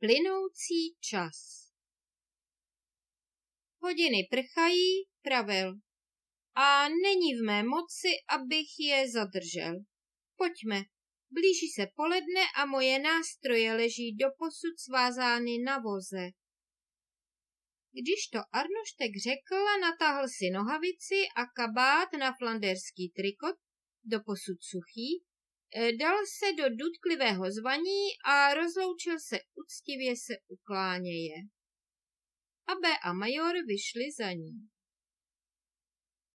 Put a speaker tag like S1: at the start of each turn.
S1: Plynoucí čas. Hodiny prchají, pravil. A není v mé moci, abych je zadržel. Pojďme, blíží se poledne a moje nástroje leží doposud svázány na voze. Když to Arnoštek řekl, natáhl si nohavici a kabát na flanderský trikot, doposud suchý, Eh, dal se do dutklivého zvaní a rozloučil se Uctivě se ukláněje. Abe a major vyšli za ním.